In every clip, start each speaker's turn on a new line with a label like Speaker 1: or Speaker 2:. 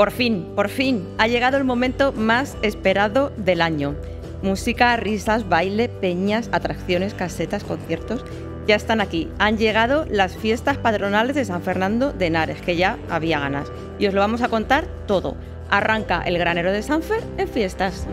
Speaker 1: Por fin, por fin, ha llegado el momento más esperado del año. Música, risas, baile, peñas, atracciones, casetas, conciertos. Ya están aquí. Han llegado las fiestas patronales de San Fernando de Henares, que ya había ganas. Y os lo vamos a contar todo. Arranca el granero de Sanfer en fiestas.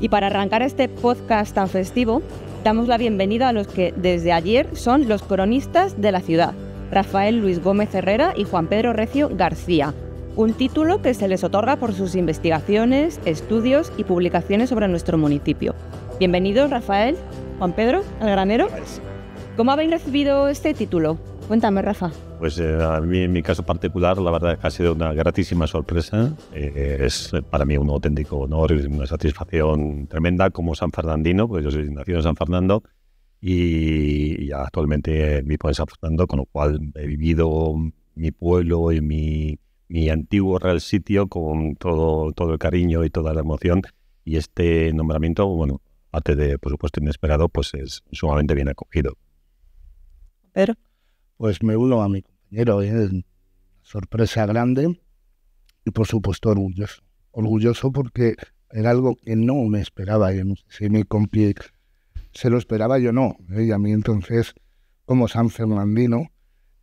Speaker 1: Y para arrancar este podcast tan festivo, damos la bienvenida a los que desde ayer son los cronistas de la ciudad. Rafael Luis Gómez Herrera y Juan Pedro Recio García, un título que se les otorga por sus investigaciones, estudios y publicaciones sobre nuestro municipio. Bienvenidos Rafael, Juan Pedro, al granero. ¿Cómo habéis recibido este título? Cuéntame,
Speaker 2: Rafa. Pues eh, a mí, en mi caso particular, la verdad es que ha sido una gratísima sorpresa. Eh, es para mí un auténtico honor y una satisfacción tremenda como san fernandino, porque yo soy nacido en San Fernando y, actualmente mi pueblo afrontando con lo cual he vivido mi pueblo y mi, mi antiguo real sitio con todo, todo el cariño y toda la emoción. Y este nombramiento, bueno, aparte de, por supuesto, inesperado, pues es sumamente bien acogido.
Speaker 3: Pero.
Speaker 4: Pues me uno a mi compañero, ¿eh? es sorpresa grande y por supuesto orgulloso. Orgulloso porque era algo que no me esperaba. y se me si se lo esperaba, yo no. ¿eh? Y a mí entonces, como San Fernandino,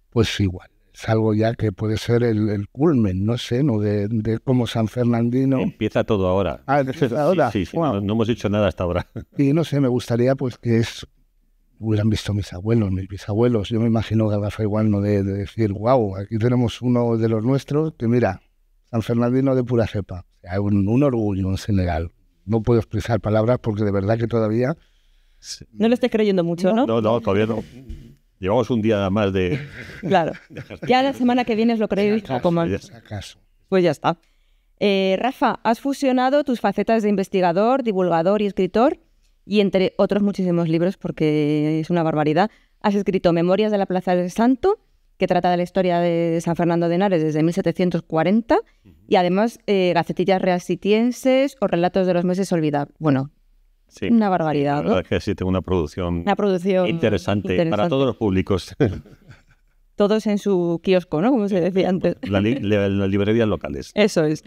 Speaker 4: pues igual. Es algo ya que puede ser el, culmen, no sé, ¿no? De, de, como San Fernandino.
Speaker 2: Empieza todo ahora. Ah, empieza ahora. Sí, No, hemos hecho nada hasta ahora.
Speaker 4: Y no sé, me gustaría pues que es, hubieran visto mis abuelos, mis bisabuelos. Yo me imagino que fue igual, ¿no? De, decir, wow, aquí tenemos uno de los nuestros que mira, San Fernandino de pura cepa. Hay un, un orgullo en Senegal. No puedo expresar palabras porque de verdad que todavía
Speaker 2: no
Speaker 1: lo estés creyendo mucho, ¿no?
Speaker 2: No, todavía no. Llevamos un día más de.
Speaker 1: Claro. Ya la semana que viene lo creéis un más. Pues ya está. Eh, Rafa, has fusionado tus facetas de investigador, divulgador y escritor, y entre otros muchísimos libros, porque es una barbaridad. Has escrito Memorias de la Plaza del Santo, que trata de la historia de San Fernando de Henares desde 1740, y además eh, Gacetillas Reasitienses o Relatos de los Meses Olvidados. Bueno, una barbaridad. La ¿no?
Speaker 2: que sí, tengo una producción, una producción interesante, para todos los públicos.
Speaker 1: Todos en su kiosco, ¿no? Como se eh, decía antes.
Speaker 2: Las librerías locales.
Speaker 1: Eso es.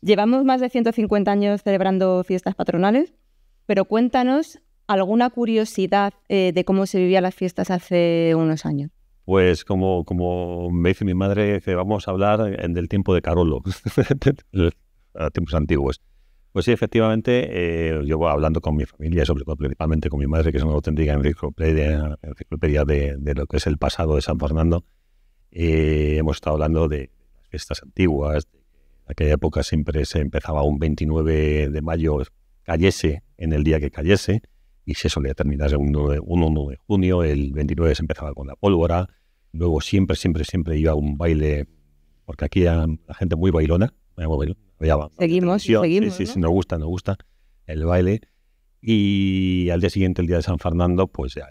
Speaker 1: Llevamos más de 150 años celebrando fiestas patronales, pero cuéntanos alguna curiosidad eh, de cómo se vivían las fiestas hace unos años.
Speaker 2: Pues como, como me dice mi madre, vamos a hablar del tiempo de Carolo, a tiempos antiguos. Pues sí, efectivamente, eh, yo hablando con mi familia, sobre todo principalmente con mi madre, que es una auténtica enciclopedia, de, lo que es el pasado de San Fernando, eh, hemos estado hablando de las fiestas antiguas. En aquella época siempre se empezaba un 29 de mayo, cayese en el día que cayese, y se solía terminar el 1 de, 1 de junio, el 29 se empezaba con la pólvora, luego siempre, siempre, siempre iba un baile, porque aquí la gente muy bailona, muy bailona
Speaker 1: seguimos, seguimos. Sí,
Speaker 2: nos gusta, nos gusta el baile. Y al día siguiente, el día de San Fernando, pues ya,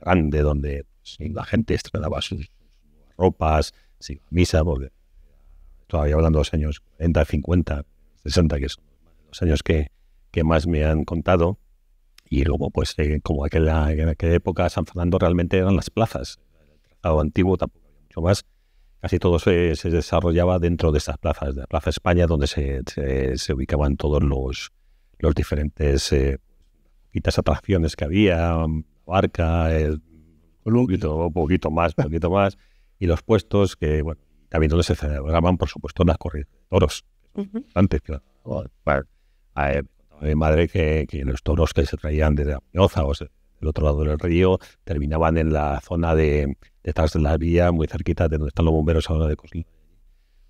Speaker 2: grande, donde pues, la gente estrenaba sus ropas, sí, misa, porque todavía hablando de los años 40, 50, 60, que son los años que, que más me han contado. Y luego, pues, eh, como en aquella época, San Fernando realmente eran las plazas. El antiguo tampoco había mucho más casi todo se, desarrollaba dentro de estas plazas, de la Plaza España, donde se, ubicaban todos los, los diferentes eh, atracciones que había, mm, barca, el, un poquito, más, más, poquito más, y los puestos que, bueno, también donde se celebraban, por supuesto, las corridas de toros. Antes, claro. Eh, mi madre que, los toros que se traían desde la Pioza o del otro lado del río terminaban en la zona de, detrás de la vía, muy cerquita de donde están los bomberos ahora de cocina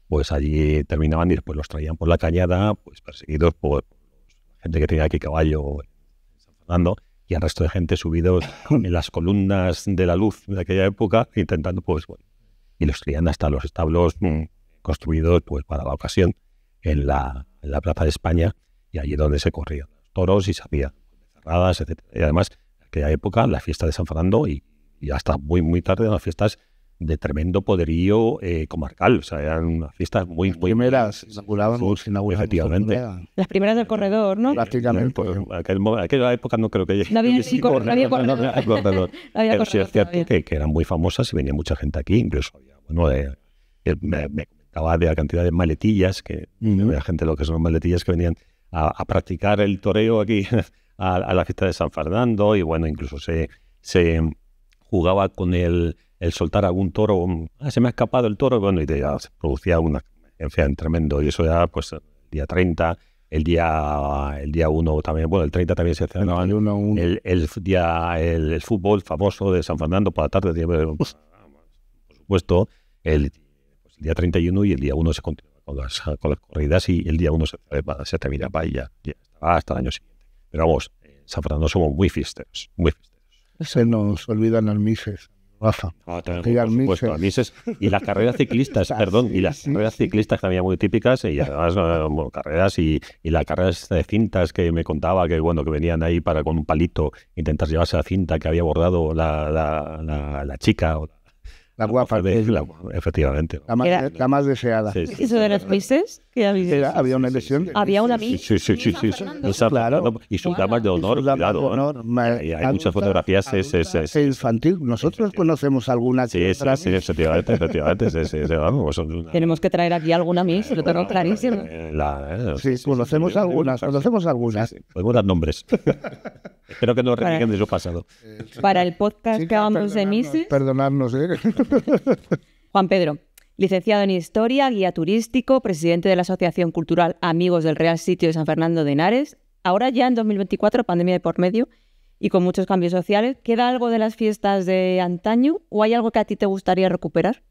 Speaker 2: Pues allí terminaban y después los traían por la cañada, pues perseguidos por gente que tenía aquí caballo San Fernando y el resto de gente subidos en las columnas de la luz de aquella época, intentando, pues, bueno, y los traían hasta los establos mm, construidos, pues, para la ocasión en la, Plaza de España y allí donde se corrían los toros y se cerradas, etc. Y además, en aquella época, la fiesta de San Fernando y y hasta muy, muy tarde las fiestas de tremendo poderío eh, comarcal. O sea, eran unas fiestas muy... muy primeras, efectivamente.
Speaker 1: Las primeras del corredor, ¿no? Prácticamente.
Speaker 2: En eh, pues, aquella época no creo que haya... había corredor. había corredor. sí es cierto que, eran muy famosas y venía mucha gente aquí. Incluso había, bueno, de, eh, me, comentaba de la cantidad de maletillas, que la gente lo que son las maletillas que venían a, practicar el toreo aquí a, a la fiesta de San Fernando y bueno, incluso se... se jugaba con el, el soltar algún toro, ah, se me ha escapado el toro, bueno, y se producía una, en tremendo, y eso ya, pues, el día 30, el día el día 1 también, bueno, el 30 también se hace. No, el, el, día, el, fútbol famoso de San Fernando por la tarde, pues, por supuesto, el, pues, día 31 y el día 1 se continúa con las, corridas y el día 1 se, termina Vaya, ya, hasta el año siguiente. Pero vamos, San Fernando somos muy fiesteros, muy
Speaker 4: se nos olvidan al Mises.
Speaker 5: Y las
Speaker 2: carreras ciclistas, ah, perdón, y las carreras ciclistas también muy típicas, y además eh, carreras y, las carreras de cintas que me contaba, que bueno, que venían ahí para con un palito intentar llevarse la cinta que había bordado la, chica. O la guafa. efectivamente. La más, la deseada. ¿Eso
Speaker 1: de las mises? había, había una elección. Había una Sí,
Speaker 2: sí, sí. Y su dama de honor, Hay, muchas fotografías. Es, infantil. Nosotros conocemos algunas. Sí, sí, sí, efectivamente. sí, sí,
Speaker 1: Tenemos que traer aquí alguna misión. lo tengo clarísimo.
Speaker 2: sí, conocemos algunas. Conocemos algunas. Podemos dar nombres. Espero que no repiquen de su pasado.
Speaker 1: Para el podcast que vamos de Miss.
Speaker 4: Perdonadnos. ¿eh?
Speaker 1: Juan Pedro, Licenciado en Historia, guía turístico, presidente de la Asociación Cultural Amigos del Real Sitio de San Fernando de Henares. Ahora ya en 2024, pandemia de por medio y con muchos cambios sociales, ¿queda algo de las fiestas de antaño o hay algo que a ti te gustaría recuperar?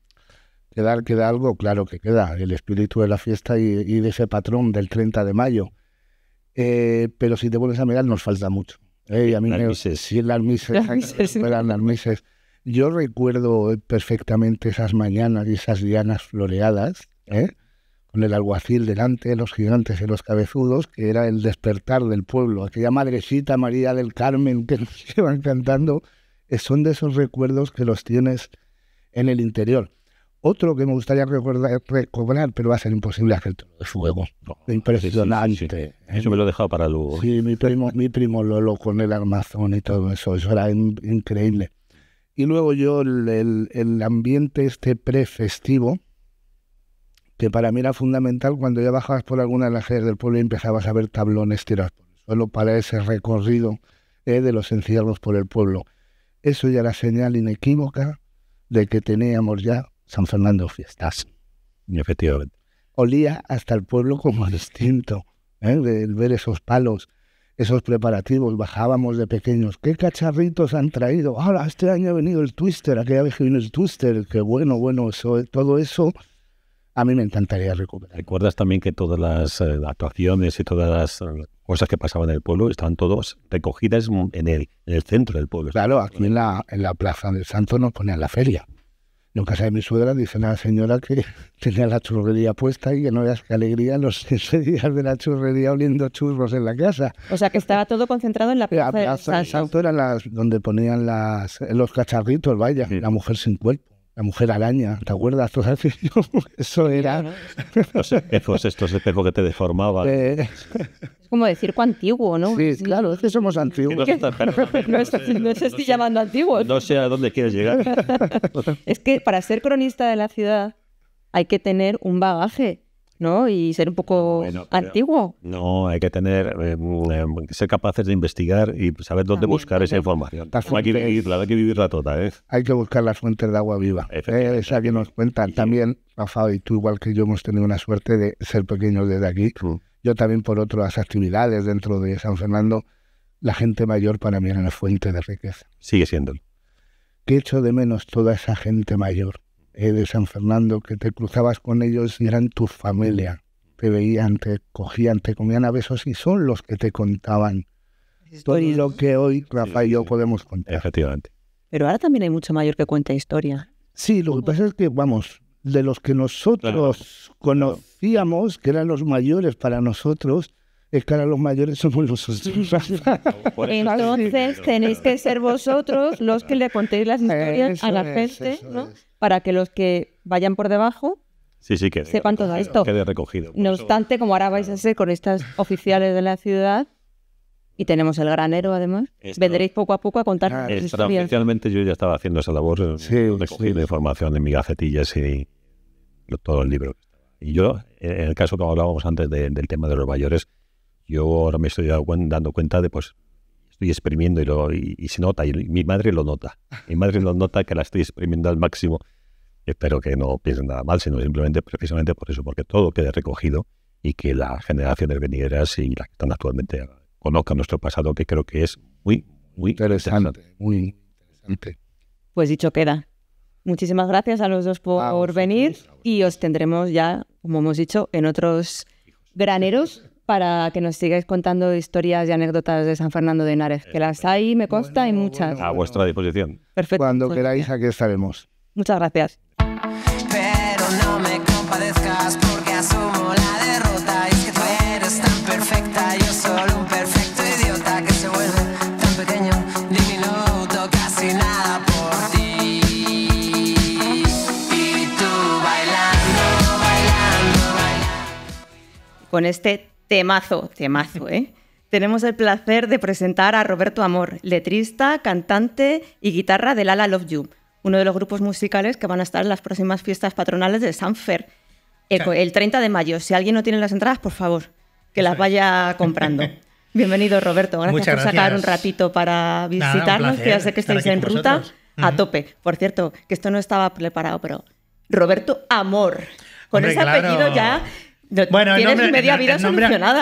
Speaker 4: Queda, queda algo, claro que queda, el espíritu de la fiesta y, de ese patrón del 30 de mayo. Eh, pero si te vuelves a mirar, nos falta mucho. Sí, yo recuerdo perfectamente esas mañanas y esas dianas floreadas, ¿eh? con el alguacil delante, los gigantes y los cabezudos, que era el despertar del pueblo, aquella madrecita María del Carmen que nos llevan cantando, eh, son de esos recuerdos que los tienes en el interior. Otro que me gustaría recordar, recobrar, pero va a ser imposible, es el de fuego. Impresionante.
Speaker 2: ¿eh? Eso me lo he dejado para luego. Sí,
Speaker 4: mi primo, Lolo con el armazón y todo eso, eso era increíble. Y luego yo el, ambiente este prefestivo, que para mí era fundamental cuando ya bajabas por alguna de las calles del pueblo y empezabas a ver tablones tirados por el suelo para ese recorrido eh, de los encierros por el pueblo. Eso ya era señal inequívoca de que teníamos ya San Fernando fiestas. Efectivamente. Olía hasta el pueblo como distinto, eh, ver esos palos, esos preparativos, bajábamos de pequeños, ¿qué cacharritos han traído? Ahora, este año ha venido el Twister, aquella vez que vino el Twister, qué bueno, bueno, todo eso a mí me encantaría recuperar.
Speaker 2: ¿Recuerdas también que todas las eh, actuaciones y todas las eh, cosas que pasaban en el pueblo estaban todas recogidas en el, centro del pueblo? Claro,
Speaker 4: aquí en la, en la Plaza del Santo nos ponían la feria en casa de mi suegra dice la señora que tenía la churrería puesta y que no veas qué alegría los seis días de la churrería oliendo churros en la casa.
Speaker 1: O sea que estaba todo concentrado en la plaza. La
Speaker 4: exacto, era las, donde ponían las, los cacharritos, vaya, la mujer sin cuerpo la mujer araña, ¿te acuerdas? eso
Speaker 1: era... ¿no?
Speaker 2: Los espejos estos espejos que te deformaba. Eh, es
Speaker 1: como decir antiguo, ¿no? Sí, claro, es que somos antiguos. No, no, estoy llamando antiguos.
Speaker 2: No sé a dónde quieres llegar.
Speaker 1: es que para ser cronista de la ciudad hay que tener un bagaje ¿no? Y ser un poco antiguo.
Speaker 2: No, hay que tener, eh, ser capaces de investigar y saber dónde buscar esa información. hay que vivirla, toda. ¿eh?
Speaker 4: Hay que buscar las fuentes de agua viva. Eh, esa que nos cuentan. También, Rafa, y tú igual que yo hemos tenido una suerte de ser pequeños desde aquí. Yo también por otras actividades dentro de San Fernando, la gente mayor para mí era una fuente de riqueza. Sigue siendo. ¿Qué echo de menos toda esa gente mayor? Eh, de San Fernando, que te cruzabas con ellos y eran tu familia. Te veían, te cogían, te comían a besos y son los que te contaban todo lo que hoy Rafa y yo podemos contar.
Speaker 2: Efectivamente.
Speaker 1: Pero ahora también hay mucho mayor que cuenta historia. Sí, lo que pasa es que,
Speaker 4: vamos, de los que nosotros conocíamos, que eran los mayores para nosotros, es que ahora los mayores somos nosotros.
Speaker 1: Entonces tenéis que ser vosotros los que le contéis las eh, historias a la gente, ¿no? Para que los que vayan por debajo
Speaker 2: sí, sí, que sepan todo esto. Quede recogido. No obstante,
Speaker 1: como ahora vais a ser con estas oficiales de la ciudad, y tenemos el granero, además. Vendréis poco a poco a contar Oficialmente
Speaker 2: yo ya estaba haciendo esa labor eh, de información en mi gacetilla y todo el libro. Y yo, en el caso que hablábamos antes del tema de los mayores, yo ahora me estoy dando cuenta de, pues, estoy exprimiendo y, y, se nota, y mi madre lo nota. Mi madre lo nota que la estoy exprimiendo al máximo. Espero que no piensen nada mal, sino simplemente precisamente por eso, porque todo quede recogido y que generación generaciones venideras y las que están actualmente eh, conozcan nuestro pasado, que creo que es muy, muy interesante, Muy interesante.
Speaker 1: Pues dicho queda. Muchísimas gracias a los dos por venir y os tendremos ya, como hemos dicho, en otros graneros para que nos sigáis contando historias y anécdotas de San Fernando de Henares, que las hay, me consta, y muchas. A
Speaker 4: vuestra disposición. Perfecto. Cuando queráis, aquí estaremos.
Speaker 1: Muchas gracias. Pero no me compadezcas porque asumo la derrota. Y que tú eres tan perfecta, yo solo un perfecto idiota que se vuelve tan pequeño,
Speaker 2: diminuto, casi nada por ti. Y tú bailando,
Speaker 1: bailando, bailando. Con este Temazo, temazo, ¿eh? Tenemos el placer de presentar a Roberto Amor, letrista, cantante y guitarra de Lala Love You, uno de los grupos musicales que van a estar en las próximas fiestas patronales de Sanfer, el 30 de mayo. Si alguien no tiene las entradas, por favor, que las vaya comprando. Bienvenido, Roberto. Gracias por sacar un ratito para visitarnos, que ya sé que estáis en ruta a tope. Por cierto, que esto no estaba preparado, pero Roberto Amor. Con ese apellido ya bueno, tienes nombre, media vida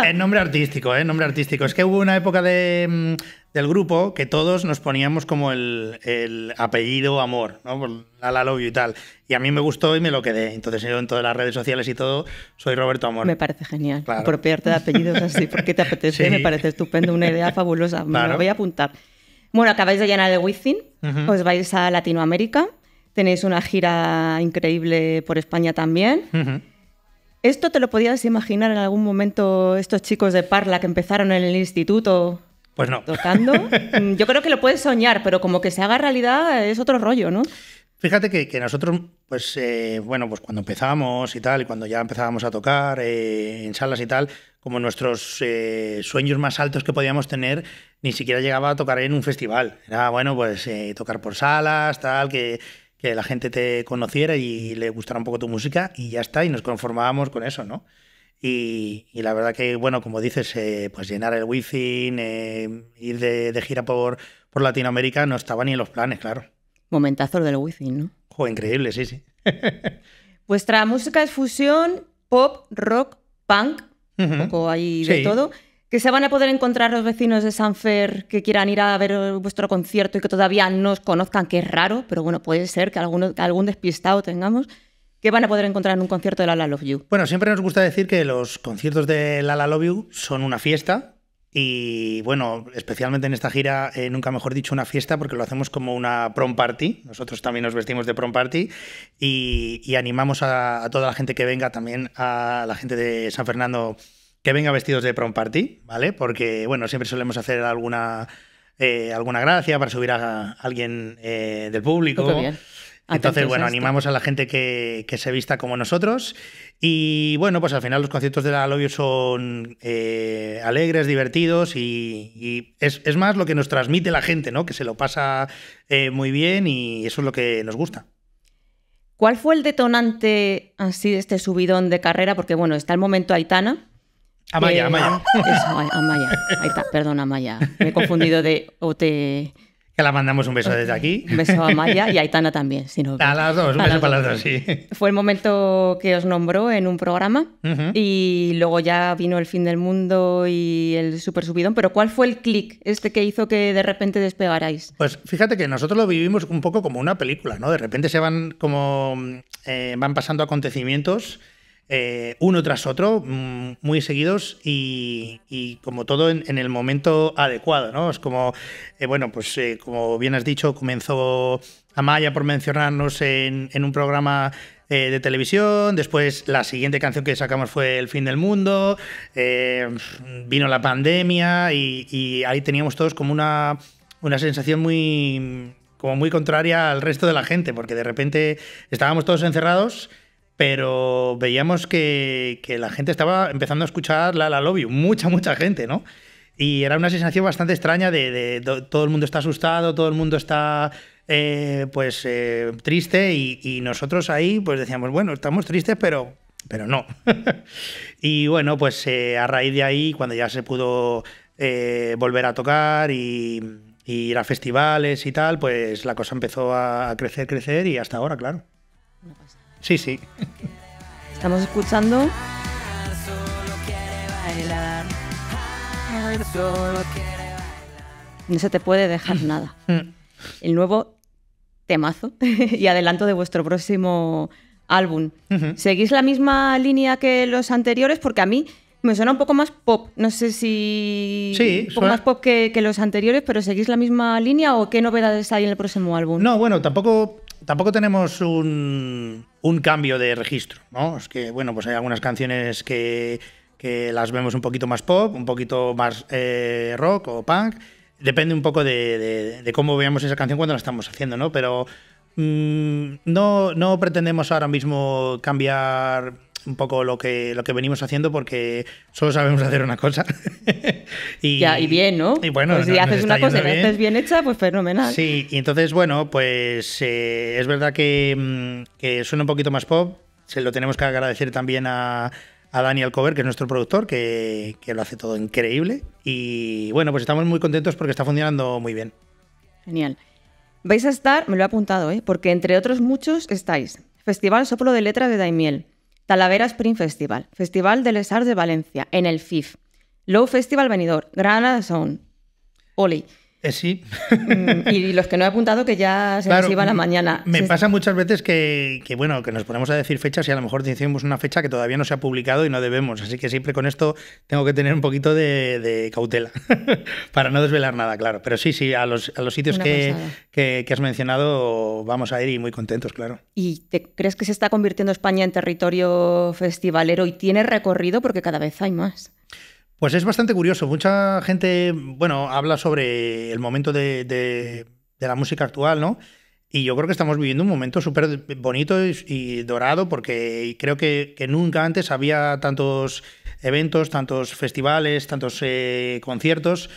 Speaker 6: El nombre artístico, ¿eh? nombre artístico. Es que hubo una época mm, del grupo que todos nos poníamos como el, apellido amor, ¿no? la, la y tal. Y a mí me gustó y me lo quedé. Entonces yo en todas las redes sociales y todo soy Roberto Amor. Me parece
Speaker 1: genial. Apropiarte de apellidos así porque te apetece, me parece estupendo, una idea fabulosa. Me lo voy a apuntar. Bueno, acabáis de llenar el Within, os vais a Latinoamérica, tenéis una gira increíble por España también. ¿Esto te lo podías imaginar en algún momento estos chicos de Parla que empezaron en el instituto? Pues no. Tocando. Mm, yo creo que lo puedes soñar, pero como que se haga realidad es otro rollo, ¿no? Fíjate que, nosotros,
Speaker 6: pues eh, bueno, pues cuando empezamos y tal, y cuando ya empezábamos a tocar eh, en salas y tal, como nuestros eh, sueños más altos que podíamos tener, ni siquiera llegaba a tocar en un festival. Era bueno, pues tocar por salas, tal, que que la gente te conociera y le gustara un poco tu música y ya está, y nos conformábamos con eso, ¿no? Y, la verdad que, bueno, como dices, eh, pues llenar el wifi, eh, ir de, gira por, por Latinoamérica no estaba ni en los planes, claro.
Speaker 1: Momentazo del wifi, ¿no?
Speaker 6: Joder, increíble, sí, sí.
Speaker 1: Vuestra música es fusión, pop, rock, punk, un poco ahí de sí. todo que se van a poder encontrar los vecinos de Sanfer que quieran ir a ver vuestro concierto y que todavía no os conozcan, que es raro, pero bueno, puede ser que, algún despistado tengamos. ¿Qué van a poder encontrar en un concierto de La La Love
Speaker 6: You? Bueno, siempre nos gusta decir que los conciertos de La La Love You son una fiesta, y bueno, especialmente en esta gira, eh, nunca mejor dicho, una fiesta, porque lo hacemos como una prom party. Nosotros también nos vestimos de prom party y, animamos a, toda la gente que venga, también a la gente de San Fernando que venga vestidos de prom party, ¿vale? Porque, bueno, siempre solemos hacer alguna, eh, alguna gracia para subir a, alguien eh, del público. Oh,
Speaker 7: ah, Entonces, bueno, animamos
Speaker 6: a la gente que, se vista como nosotros. Y bueno, pues al final los conciertos de la son eh, alegres, divertidos y, es, más lo que nos transmite la gente, ¿no? Que se lo pasa muy bien y eso es lo que nos gusta.
Speaker 1: ¿Cuál fue el detonante así de este subidón de carrera? Porque bueno, está el momento Aitana, Amaya, eh, Amaya. Eso, Amaya. Ahí está, perdón, Amaya. Me he confundido de OT. Que la mandamos un beso desde aquí. Un beso a Maya y a Aitana también. a las dos, un beso para las dos, sí. Fue el momento que os nombró en un programa y luego ya vino el fin del mundo y el super subidón. Pero ¿cuál fue el clic este que hizo que de repente despegarais?
Speaker 6: Pues fíjate que nosotros lo vivimos un poco como una película, ¿no? De repente se van como. Eh, van pasando acontecimientos eh, uno tras otro, mm, muy seguidos y, como todo en, el momento adecuado, Es como, eh, bueno, pues eh, como bien has dicho, comenzó Amaya por mencionarnos en, un programa de televisión. Después la siguiente canción que sacamos fue El fin del mundo. vino la pandemia y, ahí teníamos todos como una, una sensación muy, como muy contraria al resto de la gente, porque de repente estábamos todos encerrados pero veíamos que, la gente estaba empezando a escuchar La La Lobby, mucha, mucha gente, ¿no? Y era una sensación bastante extraña de, todo el mundo está asustado, todo el mundo está eh, pues eh, triste y, nosotros ahí pues decíamos, bueno, estamos tristes, pero, pero no. y bueno, pues eh, a raíz de ahí, cuando ya se pudo volver a tocar y, ir a festivales y tal, pues la cosa empezó a crecer, crecer y hasta ahora, claro.
Speaker 1: Sí, sí. Estamos escuchando. No se te puede dejar mm. nada. Mm. El nuevo temazo y adelanto de vuestro próximo álbum. ¿Seguís la misma línea que los anteriores? Porque a mí me suena un poco más pop. No sé si. Sí, un poco más pop que, los anteriores, pero ¿seguís la misma línea o qué novedades hay en el próximo álbum? No,
Speaker 6: bueno, tampoco tampoco tenemos
Speaker 1: un,
Speaker 6: cambio de registro, ¿no? Es que, bueno, pues hay algunas canciones que, las vemos un poquito más pop, un poquito más eh, rock o punk. Depende un poco de, cómo veamos esa canción cuando la estamos haciendo, ¿no? Pero mm, no, no pretendemos ahora mismo cambiar un poco lo que, lo que venimos haciendo porque solo
Speaker 1: sabemos hacer una cosa.
Speaker 6: y, bien, ¿no? Y bueno, pues si haces una cosa y haces
Speaker 1: bien hecha, pues fenomenal.
Speaker 6: Sí, y entonces, bueno, pues eh, es verdad mm, que, suena un poquito más pop. Se lo tenemos que agradecer también a, Daniel Cover, que es nuestro productor, que, lo hace todo increíble. Y bueno, pues estamos muy contentos porque está funcionando muy bien.
Speaker 1: Genial. Vais a estar, me lo he apuntado, ¿eh? porque entre otros muchos estáis. Festival Soplo de Letra de Daimiel, Talavera Spring Festival, Festival de Les de Valencia, en el FIF, Low Festival Venidor, Granada Sound, Oli, eh, sí. Mm, y los que no he apuntado que ya se les iba la mañana. Me pasa
Speaker 6: muchas veces que, bueno, que nos ponemos a decir fechas y a lo mejor decimos una fecha que todavía no se ha publicado y no debemos. Así que siempre con esto tengo que tener un poquito de, cautela para no desvelar nada, claro. Pero sí, sí, a los, sitios que, has mencionado vamos a ir y muy contentos, claro.
Speaker 1: ¿Y te crees que se está convirtiendo España en territorio festivalero y tiene recorrido? Porque cada vez hay más.
Speaker 6: Pues es bastante curioso. Mucha gente, bueno, habla sobre el momento de, la música actual, ¿no? Y yo creo que estamos viviendo un momento súper bonito y, dorado porque creo que, nunca antes había tantos eventos, tantos festivales, tantos eh, conciertos.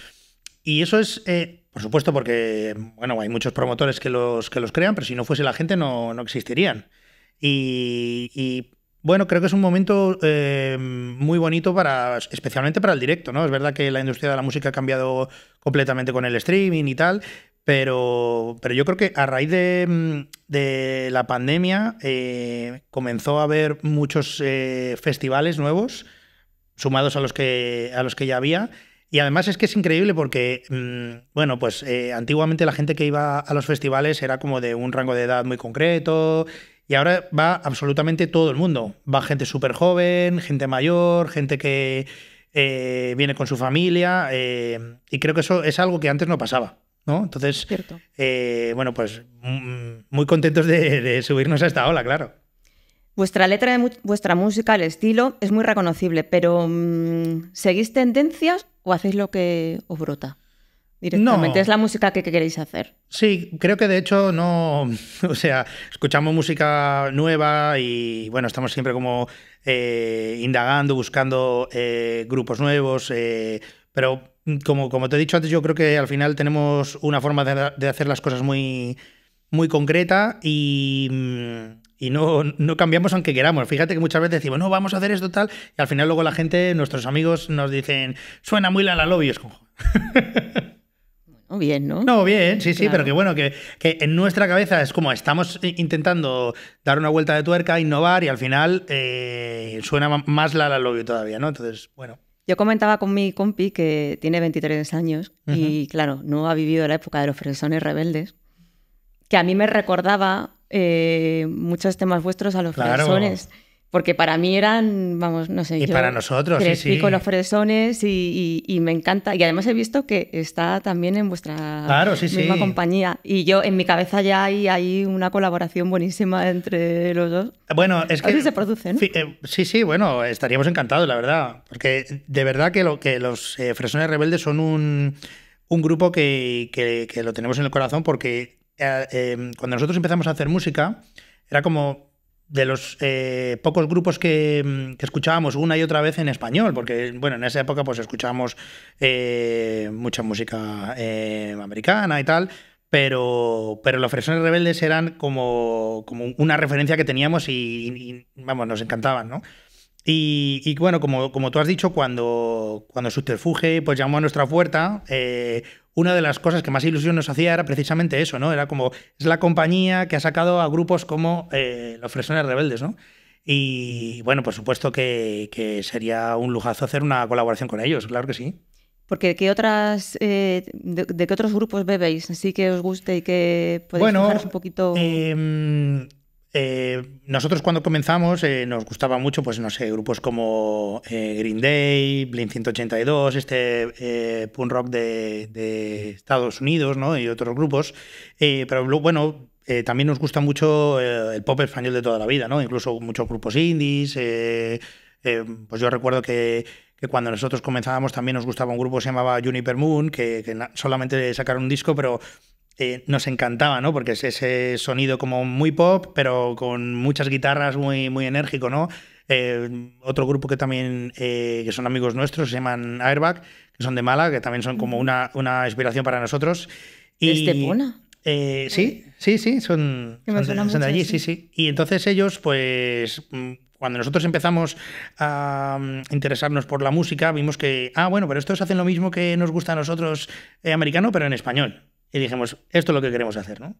Speaker 6: Y eso es, eh, por supuesto, porque bueno, hay muchos promotores que los, que los crean, pero si no fuese la gente no, no existirían. y bueno, creo que es un momento eh, muy bonito para, especialmente para el directo, ¿no? Es verdad que la industria de la música ha cambiado completamente con el streaming y tal, pero, pero yo creo que a raíz de, mm, la pandemia eh, comenzó a haber muchos eh, festivales nuevos, sumados a los que, a los que ya había. Y además es que es increíble porque, mm, bueno, pues antiguamente la gente que iba a los festivales era como de un rango de edad muy concreto y ahora va absolutamente todo el mundo. Va gente súper joven, gente mayor, gente que eh, viene con su familia. Eh, y creo que eso es algo que antes no pasaba. Entonces, eh, bueno, pues mm, muy contentos de, subirnos a esta ola, claro.
Speaker 1: Vuestra letra, vuestra música, el estilo es muy reconocible, pero mm, ¿seguís tendencias o hacéis lo que os brota? No. Es la música que, queréis hacer.
Speaker 6: Sí, creo que de hecho no. O sea, escuchamos música nueva y bueno, estamos siempre como eh, indagando, buscando eh, grupos nuevos, eh, pero. Como, como te he dicho antes, yo creo que al final tenemos una forma de, hacer las cosas muy, muy concreta y, no, no, cambiamos aunque queramos. Fíjate que muchas veces decimos, no, vamos a hacer esto tal, y al final luego la gente, nuestros amigos nos dicen, suena muy la la lobby, es como... bien, ¿no? No, bien, sí, sí, pero que bueno, que, que, en nuestra cabeza es como estamos intentando dar una vuelta de tuerca, innovar y al final eh, suena más la la lobby todavía, ¿no? Entonces, bueno.
Speaker 1: Yo comentaba con mi compi que tiene 23 años y claro, no ha vivido la época de los fresones rebeldes, que a mí me recordaba eh, muchos temas vuestros a los claro. Porque para mí eran, vamos, no sé. Y para nosotros, sí, sí. con los fresones y, me encanta. Y además he visto que está también en vuestra misma compañía. Y yo, en mi cabeza ya hay, una colaboración buenísima entre los dos.
Speaker 6: Bueno, es que. se
Speaker 1: producen. Eh,
Speaker 6: sí, sí, bueno, estaríamos encantados, la verdad. Porque de verdad que, los eh, fresones rebeldes son un, grupo que, lo tenemos en el corazón porque eh, cuando nosotros empezamos a hacer música, era como de los eh, pocos grupos mm, que, escuchábamos una y otra vez en español, porque bueno, en esa época pues escuchábamos eh, mucha música eh, americana y tal, pero, pero los Fresones Rebeldes eran como, como una referencia que teníamos y, vamos, nos encantaban, ¿no? Y, bueno, como, como tú has dicho, cuando, cuando Subterfuge pues, llamó a nuestra puerta, una de las cosas que más ilusión nos hacía era precisamente eso, ¿no? Era como, es la compañía que ha sacado a grupos como eh, los Fresones Rebeldes, ¿no? Y bueno, por supuesto que, sería un lujazo hacer una colaboración con ellos, claro que sí.
Speaker 1: Porque ¿qué otras, eh, de, qué otros grupos bebéis? Así que os guste y que podéis bueno, un poquito. Em,
Speaker 6: eh, nosotros cuando comenzamos eh, nos gustaba mucho, pues no sé, grupos como eh, Green Day, Blink 182, este punk rock de, Estados Unidos, ¿no? Y otros grupos. pero bueno, también nos gusta mucho el pop español de toda la vida, ¿no? Incluso muchos grupos indies. pues yo recuerdo que cuando nosotros comenzábamos también nos gustaba un grupo que se llamaba Juniper Moon, que, que solamente sacaron un disco, pero eh, nos encantaba, ¿no? Porque es ese sonido como muy pop, pero con muchas guitarras muy, muy enérgico, ¿no? Eh, otro grupo que también eh, que son amigos nuestros, se llaman Airbag, que son de Mala, que también son como una, inspiración para nosotros. Y, ¿Es sí, sí, sí, son,
Speaker 1: de, allí, sí,
Speaker 6: sí. Y entonces ellos, pues, mm, cuando nosotros empezamos a mm, interesarnos por la música, vimos que, ah, bueno, pero estos hacen lo mismo que nos gusta a nosotros americano, pero en español y dijimos, esto es lo que queremos hacer, ¿no?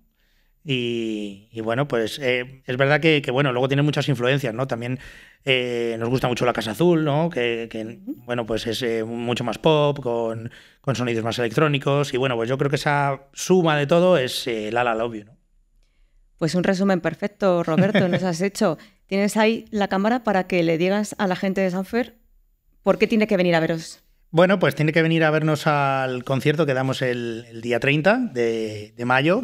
Speaker 6: Y, bueno, pues eh, es verdad que, bueno, luego tiene muchas influencias, ¿no? También eh, nos gusta mucho La Casa Azul, ¿no? Que, bueno, pues es eh, mucho más pop, con, sonidos más electrónicos. Y bueno, pues yo creo que esa suma de todo es La La Love You, ¿no?
Speaker 1: Pues un resumen perfecto, Roberto, nos has hecho. Tienes ahí la cámara para que le digas a la gente de Sanfer por qué tiene que venir a veros.
Speaker 6: Bueno, pues tiene que venir a vernos al concierto que damos el, día 30 de, mayo,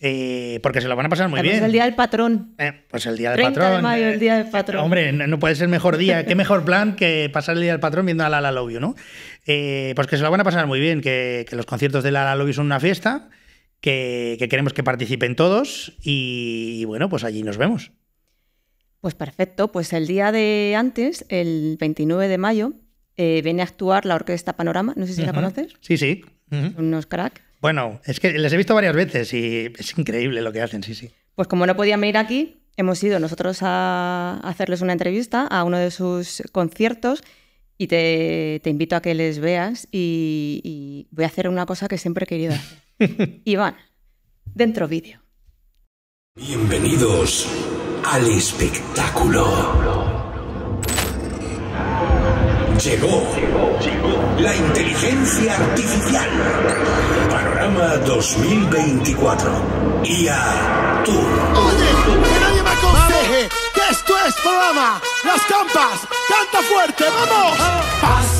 Speaker 6: eh, porque se lo van a pasar muy bien. Es el
Speaker 1: día del patrón. Eh,
Speaker 6: pues el día del 30 patrón. de mayo, el
Speaker 1: día del patrón. hombre,
Speaker 6: no, puede ser mejor día. Qué mejor plan que pasar el día del patrón viendo a La ¿no? Eh, pues que se lo van a pasar muy bien, que, los conciertos de La La son una fiesta, que, queremos que participen todos y bueno, pues allí nos vemos.
Speaker 1: Pues perfecto, pues el día de antes, el 29 de mayo, eh, viene a actuar la Orquesta Panorama, no sé si la conoces.
Speaker 6: Sí, sí. Unos crack. Bueno, es que les he visto varias veces y es increíble lo que hacen, sí, sí.
Speaker 1: Pues como no podían venir aquí, hemos ido nosotros a hacerles una entrevista a uno de sus conciertos y te, invito a que les veas y, y, voy a hacer una cosa que siempre he querido hacer. Iván, dentro vídeo.
Speaker 8: Bienvenidos al
Speaker 2: espectáculo. Llegó,
Speaker 6: la inteligencia artificial. Panorama 2024. a tú.
Speaker 9: Oye, que
Speaker 4: nadie me
Speaker 6: aconseje
Speaker 9: que esto es programa. Las campas, canta fuerte, vamos.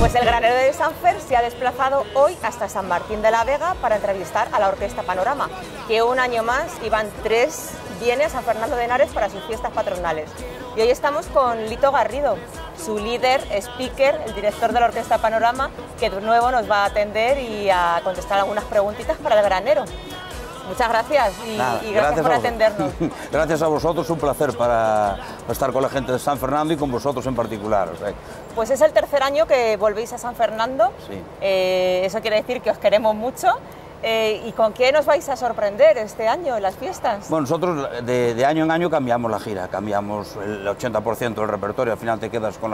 Speaker 9: Pues el granero
Speaker 1: de Sanfer se ha desplazado hoy hasta San Martín de la Vega para entrevistar a la Orquesta Panorama, que un año más iban tres bienes a Fernando de Henares para sus fiestas patronales. Y hoy estamos con Lito Garrido, su líder, speaker, el director de la Orquesta Panorama, que de nuevo nos va a atender y a contestar algunas preguntitas para el granero. Muchas gracias y, gracias, por atendernos.
Speaker 8: gracias a vosotros, un placer para estar con la gente de San Fernando y con vosotros en particular.
Speaker 1: Pues es el tercer año que volvéis a San Fernando, eh, eso quiere decir que os queremos mucho eh, ¿Y con qué nos vais a sorprender este año en las fiestas?
Speaker 8: Bueno, nosotros de, año en año cambiamos la gira, cambiamos el 80% del repertorio, al final te quedas con,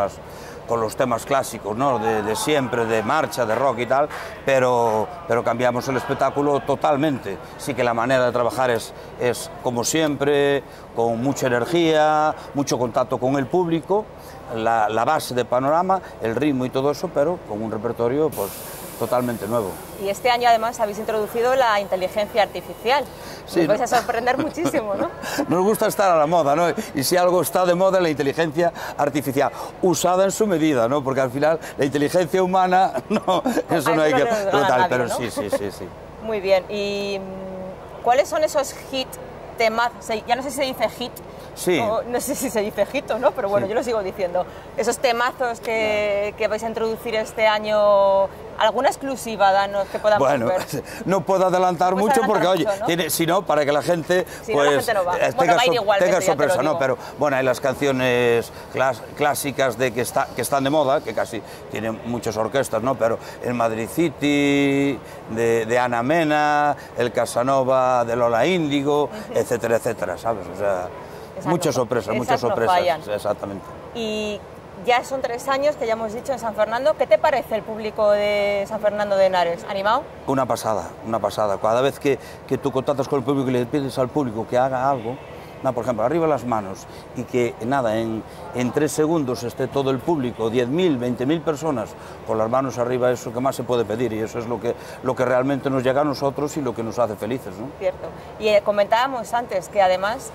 Speaker 8: los temas clásicos, ¿no? De, siempre, de marcha, de rock y tal, pero, pero cambiamos el espectáculo totalmente. Sí que la manera de trabajar es, es como siempre, con mucha energía, mucho contacto con el público, la, la base de panorama, el ritmo y todo eso, pero con un repertorio pues, totalmente nuevo.
Speaker 1: Y este año además habéis introducido la inteligencia artificial. Sí, Nos vais a sorprender muchísimo, ¿no?
Speaker 8: Nos gusta estar a la moda, ¿no? Y si algo está de moda, la inteligencia artificial, usada en su medida, ¿no? Porque al final la inteligencia humana, no, eso no hay que... pero sí, sí, sí, sí.
Speaker 1: Muy bien. ¿Y mm, cuáles son esos hit temas? Ya no sé si se dice hit, no sé si se dice Jito, ¿no? Pero bueno, yo lo sigo diciendo. Esos temazos que, vais a introducir este año, ¿alguna exclusiva, danos, que podamos bueno,
Speaker 8: no puedo adelantar pues mucho porque, oye, Tiene, si no, para que la gente, si pues, no, la pues, gente no va. Eh, sorpresa, ¿no? Pero, bueno, hay las canciones clásicas de que, está, que están de moda, que casi tienen muchas orquestas, ¿no? Pero el Madrid City, de, de Ana Mena, el Casanova de Lola Índigo, etcétera, etcétera, ¿sabes? O sea... Muchas sorpresas, muchas sorpresas. exactamente.
Speaker 1: Y ya son tres años que ya hemos dicho en San Fernando. ¿Qué te parece el público de San Fernando de Henares? ¿Animado?
Speaker 8: Una pasada, una pasada. Cada vez que, tú contactas con el público y le pides al público que haga algo, no, por ejemplo, arriba las manos y que nada, en, tres segundos esté todo el público, 10.000, 20.000 personas con las manos arriba, eso que más se puede pedir y eso es lo que, lo que realmente nos llega a nosotros y lo que nos hace felices. ¿no?
Speaker 1: Cierto. Y eh, comentábamos antes que además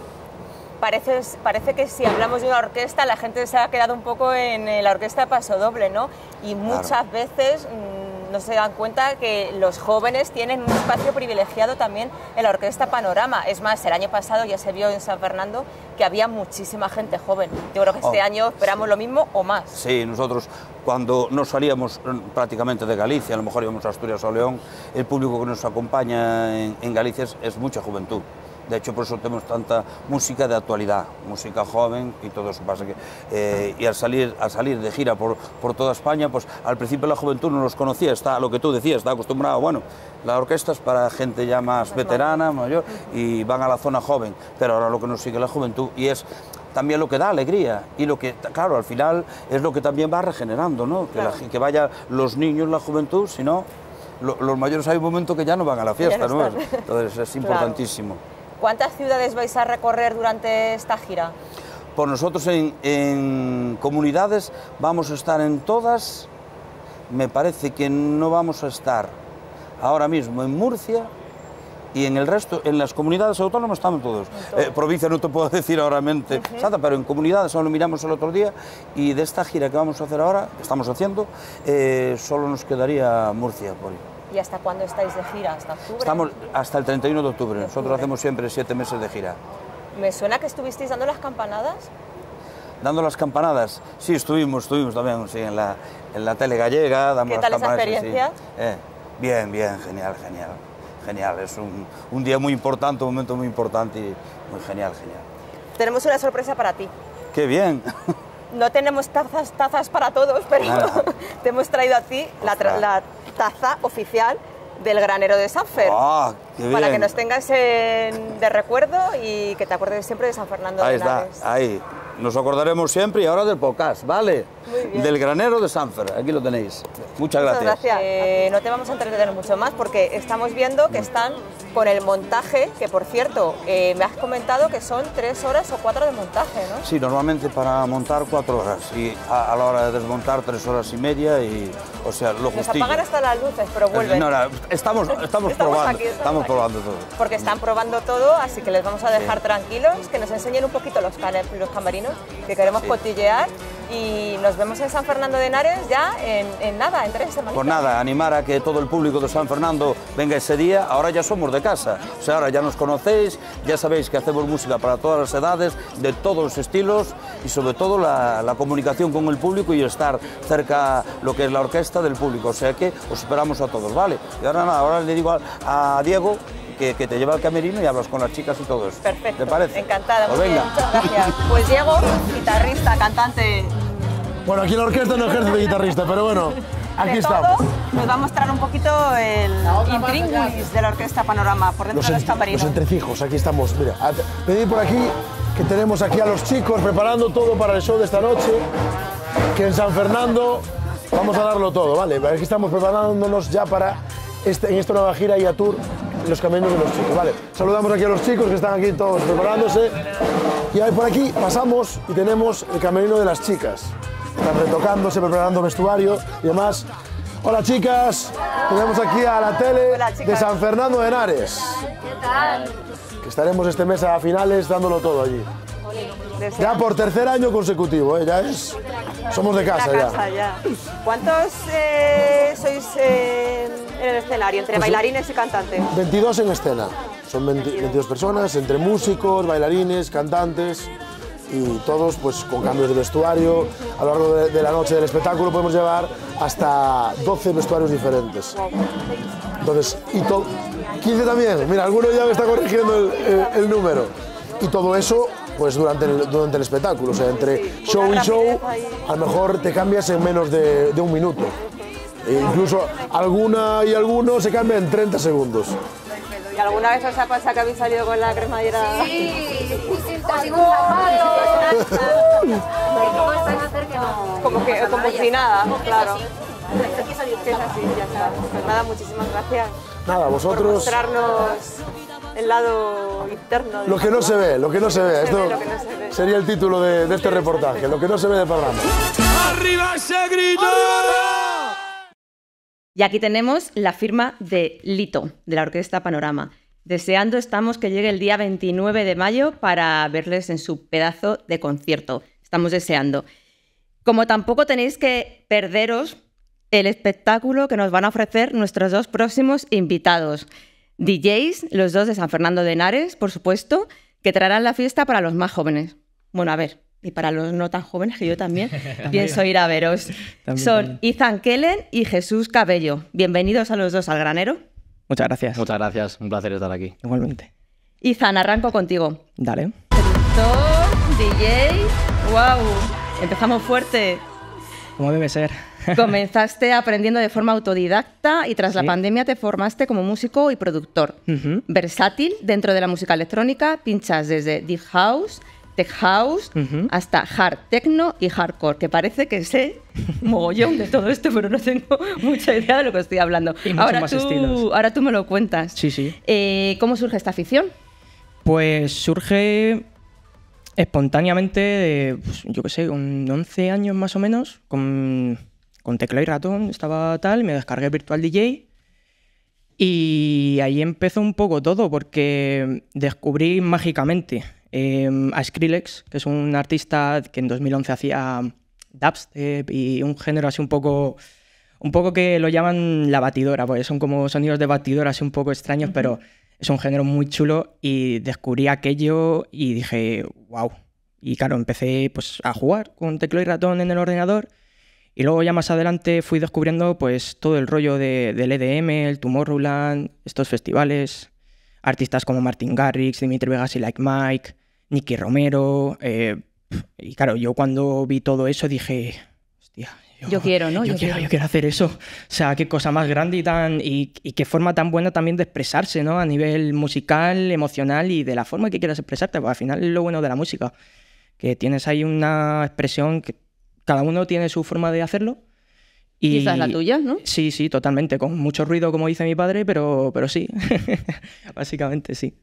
Speaker 1: parece, que si hablamos de una orquesta, la gente se ha quedado un poco en eh, la orquesta paso doble, ¿no? Y muchas veces mm, no se dan cuenta que los jóvenes tienen un espacio privilegiado también en la Orquesta Panorama. Es más, el año pasado ya se vio en San Fernando que había muchísima gente joven. Yo creo que este oh. año esperamos lo mismo o más.
Speaker 8: Sí, nosotros cuando nos salíamos mm, prácticamente de Galicia, a lo mejor íbamos a Asturias o León, el público que nos acompaña en, Galicia es mucha juventud. De hecho, por eso tenemos tanta música de actualidad, música joven y todo eso pasa. Que, eh, y al salir, salir de gira por, por toda España, pues al principio la juventud no los conocía, está lo que tú decías, está acostumbrado, bueno, la orquesta es para gente ya más veterana, mayor, y van a la zona joven, pero ahora lo que nos sigue la juventud y es también lo que da alegría y lo que, claro, al final es lo que también va regenerando, ¿no? Que, vaya los niños, la juventud, si no, los mayores hay un momento que ya no van a la fiesta, ¿no? Entonces es importantísimo.
Speaker 1: ¿Cuántas ciudades vais a recorrer durante esta gira?
Speaker 8: Por nosotros en, en comunidades vamos a estar en todas. Me parece que no vamos a estar ahora mismo en Murcia, y en el resto, en las comunidades autónomas estamos todos. Eh, provincia no te puedo decir ahora mente, pero en comunidades, solo miramos el otro día y de esta gira que vamos a hacer ahora, estamos haciendo, eh, solo nos quedaría Murcia por
Speaker 1: ¿Y hasta cuándo estáis de gira? ¿Hasta octubre? Estamos
Speaker 8: hasta el 31 de octubre. Nosotros hacemos siempre siete meses de gira.
Speaker 1: ¿Me suena que estuvisteis dando las campanadas?
Speaker 8: dando las campanadas. Sí, estuvimos, estuvimos también en, la, tele gallega. Damos ¿Qué tal esa experiencia? Eh, bien, bien, genial, genial genial. Es un, día muy importante, un momento muy importante y muy genial, genial.
Speaker 1: Tenemos una sorpresa para ti. ¡Qué bien! No tenemos tazas, tazas para todos, pero te hemos traído a ti la, taza oficial del granero de Sanfer. ¡Ah, qué bien. Para que nos tengas de recuerdo y que te acuerdes siempre de San Fernando de Henares.
Speaker 8: Está, ahí. Nos acordaremos siempre y ahora del podcast, ¿vale? del granero de Sanfer. Aquí lo tenéis. Muchas gracias.
Speaker 1: Eh, no te vamos a entretener mucho más porque estamos viendo que están con el montaje, que por cierto, eh, me has comentado que son tres horas o cuatro de montaje, ¿no?
Speaker 8: Sí, normalmente para montar cuatro horas y a, la hora de desmontar tres horas y media y, o sea, lo Nos apagan hasta
Speaker 1: las luces, pero vuelven.
Speaker 8: estamos, estamos, probando, estamos, probando todo.
Speaker 1: Porque están probando todo, así que les vamos a dejar tranquilos, que nos enseñen un poquito los, los camarinos que queremos cotillear y nos vemos en San Fernando de Henares ya en, nada, en tres
Speaker 8: semanas. Pues nada, animar a que todo el público de San Fernando venga ese día, ahora ya somos de casa, o sea, ahora ya nos conocéis, ya sabéis que hacemos música para todas las edades, de todos los estilos y sobre todo la, comunicación con el público y estar cerca lo que es la orquesta del público, o sea que os esperamos a todos, ¿vale? Y ahora nada, ahora le digo a Diego que, te lleva al camerino y hablas con las chicas y todos. Perfecto. ¿Te parece?
Speaker 9: Encantada,
Speaker 1: pues gracias. Pues Diego, guitarrista, cantante.
Speaker 9: Bueno, aquí la orquesta no ejerce de guitarrista, pero bueno.
Speaker 1: Aquí estamos. Nos va a mostrar un poquito el intríngulis de la Orquesta Panorama, por dentro de los Los
Speaker 9: entrecijos, aquí estamos. Mira, pedí por aquí que tenemos aquí a los chicos preparando todo para el show de esta noche, que en San Fernando vamos a darlo todo, ¿vale? Aquí estamos preparándonos ya para este, en esta nueva gira y a tour los caminos de los chicos. Vale, saludamos aquí a los chicos que están aquí todos preparándose. Y ahí por aquí pasamos y tenemos el camerino de las chicas. Están retocándose, preparando vestuario y demás. Hola chicas, tenemos aquí a la tele de San Fernando de Henares.
Speaker 5: ¿Qué
Speaker 1: tal?
Speaker 9: Que estaremos este mes a finales dándolo todo allí.
Speaker 1: Ya por tercer
Speaker 9: año consecutivo, ¿eh? ya es. Somos de casa,
Speaker 1: ya. ¿Cuántos eh, sois eh, en el escenario, entre pues bailarines y cantantes?
Speaker 9: 22 en escena. Son 22 personas, entre músicos, bailarines, cantantes y todos pues con cambios de vestuario. A lo largo de, la noche del espectáculo podemos llevar hasta 12 vestuarios diferentes. Entonces, y todo... 15 también, mira, alguno ya me está corrigiendo el número. Y todo eso pues durante el, durante el espectáculo. O sea, entre show y show, a lo mejor te cambias en menos de, de un minuto. incluso alguna y alguno se cambia en 30 segundos.
Speaker 1: ¿Y alguna vez os ha pasado que habéis salido con la cremallera? Sí, difícil, Como, que, como si nada, claro. Es así, ya está. Pues nada, muchísimas gracias.
Speaker 9: Nada, vosotros. Por mostrarnos
Speaker 1: el lado interno. lo que no se
Speaker 9: ve, lo que no se ve. Esto sería el título de, este reportaje, lo que no se ve de Panorama...
Speaker 10: ¡Arriba
Speaker 1: Y aquí tenemos la firma de Lito, de la Orquesta Panorama. Deseando estamos que llegue el día 29 de mayo para verles en su pedazo de concierto. Estamos deseando. Como tampoco tenéis que perderos el espectáculo que nos van a ofrecer nuestros dos próximos invitados. DJs, los dos de San Fernando de Henares, por supuesto, que traerán la fiesta para los más jóvenes. Bueno, a ver, y para los no tan jóvenes, que yo también, pienso ir a veros. Son Izan Ethan Kellen y Jesús Cabello. Bienvenidos a los dos al granero.
Speaker 7: Muchas gracias. Muchas gracias, un placer estar aquí. Igualmente.
Speaker 1: Izan, arranco contigo. Dale. Productor, DJ, wow, empezamos fuerte. como debe ser? Comenzaste aprendiendo de forma autodidacta y tras la pandemia te formaste como músico y productor. Versátil dentro de la música electrónica, pinchas desde Deep House, Tech House, hasta Hard Techno y Hardcore, que parece que sé mogollón de todo esto, pero no tengo mucha idea de lo que estoy hablando. ahora, tú, me lo cuentas. Sí, sí. Eh, ¿Cómo surge esta afición?
Speaker 3: Pues surge espontáneamente, de, pues, yo qué sé, con 11 años más o menos, con con teclado y ratón, estaba tal, me descargué Virtual DJ y ahí empezó un poco todo porque descubrí mágicamente eh, a Skrillex, que es un artista que en 2011 hacía dubstep y un género así un poco un poco que lo llaman la batidora, porque son como sonidos de batidora así un poco extraños, pero es un género muy chulo y descubrí aquello y dije, wow. Y claro, empecé pues a jugar con teclado y ratón en el ordenador y luego ya más adelante fui descubriendo pues todo el rollo del EDM, el Tomorrowland, estos festivales, artistas como Martin Garrix, Dimitri Vegas y Like Mike, Nicky Romero. Eh, y claro, yo cuando vi todo eso dije, hostia, yo, quiero, ¿no? Yo, quiero, yo quiero hacer eso. O sea, qué cosa más grande y tan y, qué forma tan buena también de expresarse, ¿no? A nivel musical, emocional y de la forma que quieras expresarte. porque al final es lo bueno de la música, que tienes ahí una expresión que cada uno tiene su forma de hacerlo. Y, Quizás la tuya, ¿no? Sí, sí, totalmente. Con mucho ruido, como dice mi padre, pero, pero sí. Básicamente sí.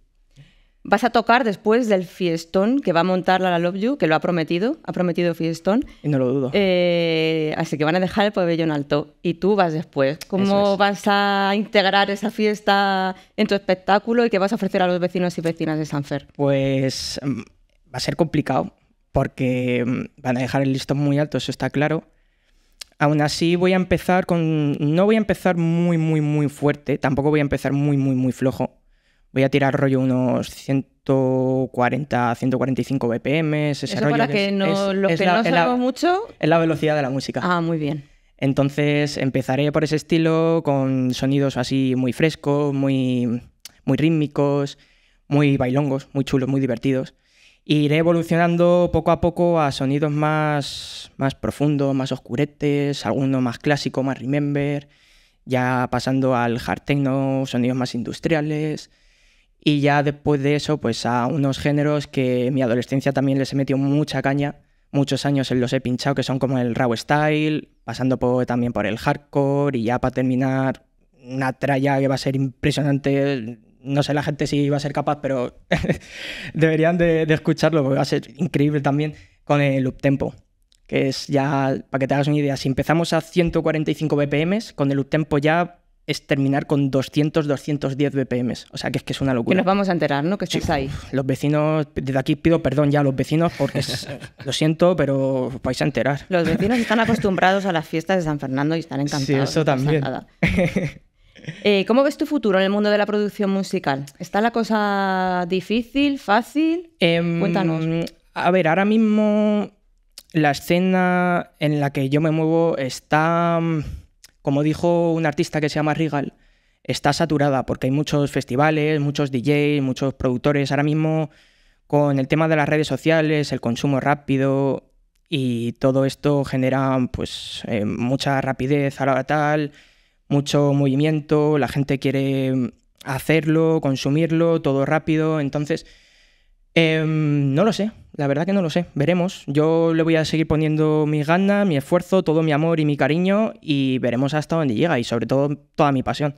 Speaker 1: Vas a tocar después del fiestón que va a montar la Love You, que lo ha prometido, ha prometido fiestón. Y no lo dudo. Eh, así que van a dejar el pabellón alto y tú vas
Speaker 3: después. ¿Cómo
Speaker 1: vas a integrar esa fiesta en tu espectáculo y qué vas a ofrecer a
Speaker 3: los vecinos y vecinas de Sanfer? Pues mm, va a ser complicado porque mm, van a dejar el listón muy alto, eso está claro. Aún así voy a empezar con... No voy a empezar muy, muy, muy fuerte, tampoco voy a empezar muy, muy, muy flojo. Voy a tirar rollo unos 140, 145 BPM, ese Eso Para que, no, es, mucho... Es la velocidad de la música. Ah, muy bien. Entonces empezaré por ese estilo, con sonidos así muy frescos, muy, muy rítmicos, muy bailongos, muy chulos, muy divertidos iré evolucionando poco a poco a sonidos más, más profundos, más oscuretes, alguno más clásico, más remember, ya pasando al hard techno, sonidos más industriales. Y ya después de eso, pues a unos géneros que en mi adolescencia también les he metido mucha caña, muchos años los he pinchado, que son como el raw style, pasando por, también por el hardcore y ya para terminar una tralla que va a ser impresionante, no sé la gente si va a ser capaz, pero deberían de, escucharlo, porque va a ser increíble también con el uptempo, que es ya, para que te hagas una idea, si empezamos a 145 BPM, con el uptempo ya es terminar con 200, 210 BPM. O sea, que es que es una locura. Que nos vamos
Speaker 1: a enterar, ¿no? Que estés ahí.
Speaker 3: Los vecinos, desde aquí pido perdón ya a los vecinos porque lo siento, pero vais a enterar.
Speaker 1: Los vecinos están acostumbrados a las fiestas de San Fernando y están encantados. Sí, eso
Speaker 3: también.
Speaker 1: Eh, ¿Cómo ves tu futuro en el mundo de la producción musical? ¿Está la cosa difícil, fácil?
Speaker 3: Em, Cuéntanos. A ver, ahora mismo la escena en la que yo me muevo está, mm, como dijo un artista que se llama Rigal, está saturada porque hay muchos festivales, muchos DJs, muchos productores. Ahora mismo con el tema de las redes sociales, el consumo rápido y todo esto genera pues eh, mucha rapidez a la hora tal mucho movimiento, la gente quiere mm, hacerlo, consumirlo, todo rápido, entonces... Em, no lo sé, la verdad que no lo sé, veremos. Yo le voy a seguir poniendo mi gana, mi esfuerzo, todo mi amor y mi cariño y veremos hasta dónde llega y sobre todo toda mi pasión.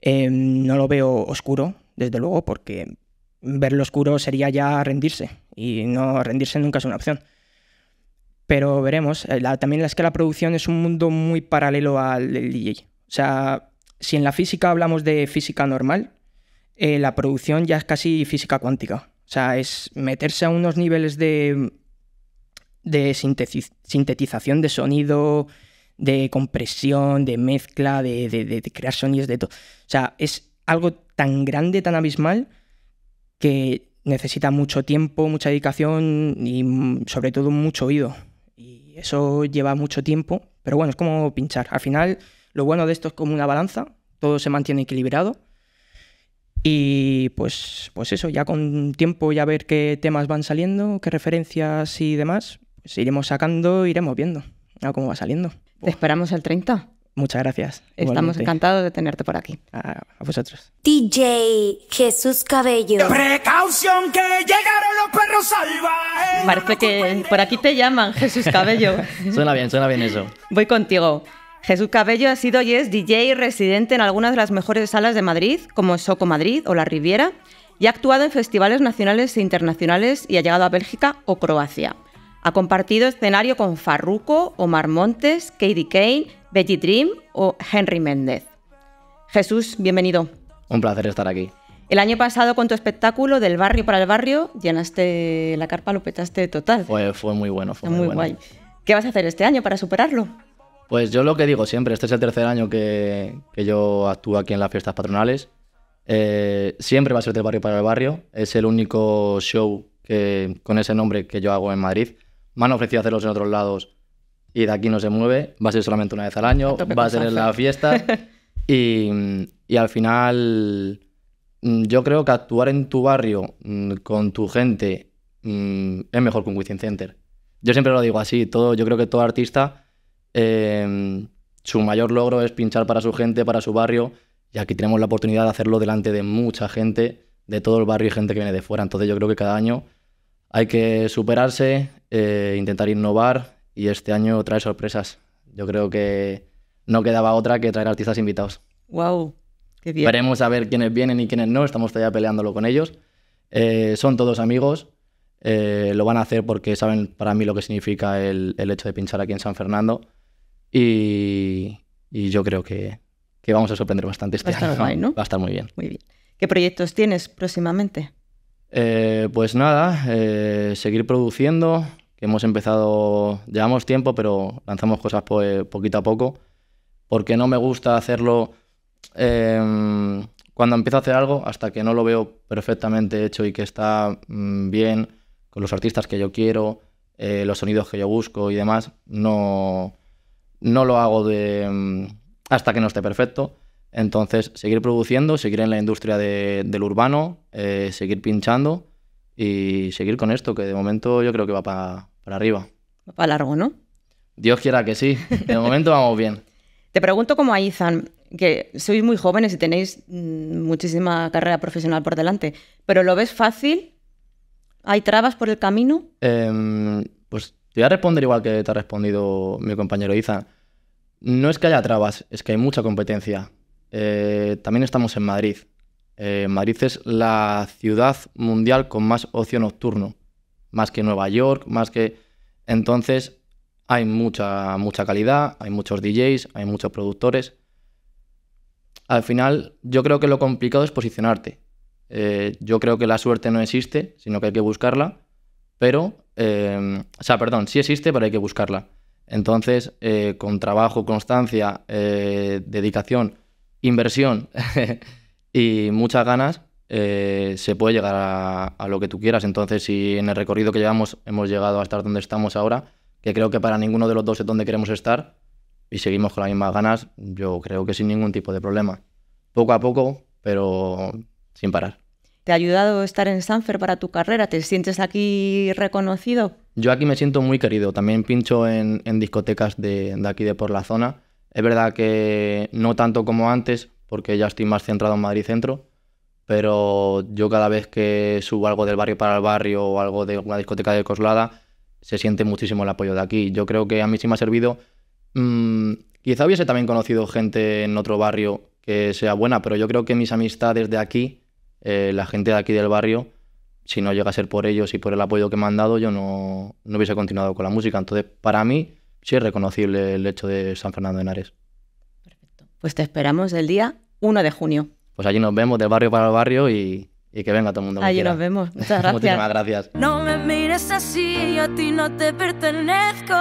Speaker 3: Em, no lo veo oscuro, desde luego, porque verlo oscuro sería ya rendirse y no rendirse nunca es una opción. Pero veremos, eh, también es que la producción es un mundo muy paralelo al del DJ. O sea, si en la física hablamos de física normal, eh, la producción ya es casi física cuántica. O sea, es meterse a unos niveles de, sintetización de sonido, de compresión, de mezcla, de, de crear sonidos, de todo. O sea, es algo tan grande, tan abismal, que necesita mucho tiempo, mucha dedicación y mm, sobre todo mucho oído. Y eso lleva mucho tiempo, pero bueno, es como pinchar. Al final lo bueno de esto es como una balanza, todo se mantiene equilibrado. Y pues, pues eso, ya con tiempo ya ver qué temas van saliendo, qué referencias y demás, pues iremos sacando, iremos viendo cómo va saliendo. Te esperamos el 30. Muchas gracias. Estamos encantados
Speaker 1: de tenerte por aquí.
Speaker 3: A, vosotros. DJ Jesús Cabello. Precaución que llegaron los perros salvajes. Parece que por aquí
Speaker 1: te llaman Jesús Cabello. suena
Speaker 7: bien, suena bien eso.
Speaker 1: Voy contigo. Jesús Cabello ha sido y es DJ residente en algunas de las mejores salas de Madrid, como Soco Madrid o La Riviera, y ha actuado en festivales nacionales e internacionales y ha llegado a Bélgica o Croacia. Ha compartido escenario con Farruco, Omar Montes, Katie Kane, Betty Dream o Henry Méndez. Jesús, bienvenido. Un placer estar aquí. El año pasado con tu espectáculo del barrio para el barrio llenaste la carpa, lo petaste total. Fue, muy bueno, fue muy, bueno. guay. ¿Qué vas a hacer este año para superarlo?
Speaker 7: Pues yo lo que digo siempre, este es el tercer año que, yo actúo aquí en las fiestas patronales. Eh, siempre va a ser del barrio para el barrio. Es el único show que, con ese nombre que yo hago en Madrid. Me han ofrecido hacerlos en otros lados y de aquí no se mueve. Va a ser solamente una vez al año, va a ser en la fiesta. y, al final, mm, yo creo que actuar en tu barrio mm, con tu gente mm, es mejor que un Within Center. Yo siempre lo digo así. Todo, yo creo que todo artista Em, su mayor logro es pinchar para su gente, para su barrio, y aquí tenemos la oportunidad de hacerlo delante de mucha gente, de todo el barrio y gente que viene de fuera. Entonces yo creo que cada año hay que superarse, eh, intentar innovar y este año trae sorpresas. Yo creo que no quedaba otra que traer artistas invitados.
Speaker 1: Wow, qué bien. Veremos
Speaker 7: a ver quiénes vienen y quiénes no, estamos todavía peleándolo con ellos. Eh, son todos amigos, eh, lo van a hacer porque saben para mí lo que significa el hecho de pinchar aquí en San Fernando y, yo creo que, vamos a sorprender bastante este Va año. Va a estar muy bien. Muy bien.
Speaker 1: ¿Qué proyectos tienes próximamente?
Speaker 7: Eh, pues nada, eh, seguir produciendo, que hemos empezado, llevamos tiempo, pero lanzamos cosas poquito a poco, porque no me gusta hacerlo em, cuando empiezo a hacer algo hasta que no lo veo perfectamente hecho y que está mm, bien con los artistas que yo quiero, eh, los sonidos que yo busco y demás, no, no lo hago mm, hasta que no esté perfecto. Entonces, seguir produciendo, seguir en la industria del urbano, eh, seguir pinchando y seguir con esto, que de momento yo creo que va para, arriba.
Speaker 1: Va para largo, ¿no?
Speaker 7: Dios quiera que sí. De momento vamos bien.
Speaker 1: Te pregunto como a Izan, que sois muy jóvenes y tenéis mm, muchísima carrera profesional por delante, pero ¿lo ves fácil? ¿Hay trabas por el camino?
Speaker 7: Em, te voy a responder igual que te ha respondido mi compañero Iza. No es que haya trabas, es que hay mucha competencia. Eh, también estamos en Madrid. Eh, Madrid es la ciudad mundial con más ocio nocturno, más que Nueva York, más que... Entonces hay mucha, mucha calidad, hay muchos DJs, hay muchos productores. Al final yo creo que lo complicado es posicionarte. Eh, yo creo que la suerte no existe, sino que hay que buscarla, pero Em, o sea, perdón, sí existe, pero hay que buscarla. Entonces, eh, con trabajo, constancia, eh, dedicación, inversión y muchas ganas, eh, se puede llegar a, a, lo que tú quieras. Entonces, si en el recorrido que llevamos hemos llegado a estar donde estamos ahora, que creo que para ninguno de los dos es donde queremos estar, y seguimos con las mismas ganas, yo creo que sin ningún tipo de problema. Poco a poco, pero sin parar.
Speaker 10: ¿Te ha
Speaker 1: ayudado estar en Sanfer para tu carrera? ¿Te sientes aquí reconocido?
Speaker 7: Yo aquí me siento muy querido. También pincho en, discotecas de, aquí de por la zona. Es verdad que no tanto como antes, porque ya estoy más centrado en Madrid Centro. Pero yo cada vez que subo algo del barrio para el barrio o algo de una discoteca de Coslada, se siente muchísimo el apoyo de aquí. Yo creo que a mí sí me ha servido. Mm, quizá hubiese también conocido gente en otro barrio que sea buena, pero yo creo que mis amistades de aquí eh, la gente de aquí del barrio, si no llega a ser por ellos y por el apoyo que me han dado, yo no, no hubiese continuado con la música. Entonces, para mí, sí es reconocible el hecho de San Fernando de Henares. Perfecto. Pues te esperamos el día 1 de junio. Pues allí nos vemos, del barrio para el barrio y, que venga todo el mundo. Allí nos vemos. Muchas gracias. Muchísimas gracias.
Speaker 10: No me mires así, a ti no te pertenezco.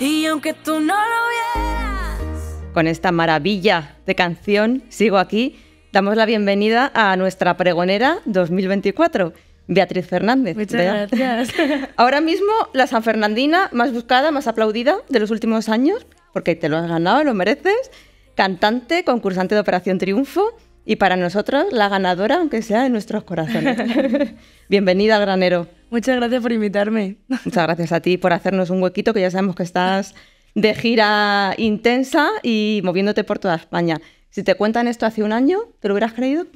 Speaker 10: Y aunque tú no lo vieras...
Speaker 1: Con esta maravilla de canción, sigo aquí damos la bienvenida a nuestra pregonera 2024. Beatriz Fernández. Muchas gracias. Ahora mismo la San Fernandina más buscada, más aplaudida de los últimos años, porque te lo has ganado, lo mereces. Cantante, concursante de Operación Triunfo y para nosotros la ganadora, aunque sea de nuestros corazones. Bienvenida al granero. Muchas gracias por invitarme. Muchas gracias a ti por hacernos un huequito, que ya sabemos que estás de gira intensa y
Speaker 10: moviéndote por toda España. Si te cuentan esto hace un año, ¿te lo hubieras creído?